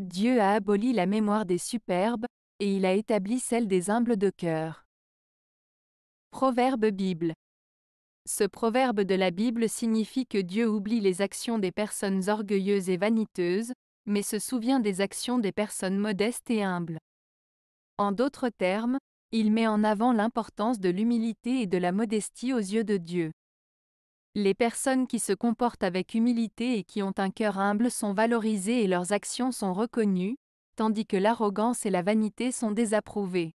Dieu a aboli la mémoire des superbes, et il a établi celle des humbles de cœur. Proverbe Bible. Ce proverbe de la Bible signifie que Dieu oublie les actions des personnes orgueilleuses et vaniteuses, mais se souvient des actions des personnes modestes et humbles. En d'autres termes, il met en avant l'importance de l'humilité et de la modestie aux yeux de Dieu. Les personnes qui se comportent avec humilité et qui ont un cœur humble sont valorisées et leurs actions sont reconnues, tandis que l'arrogance et la vanité sont désapprouvées.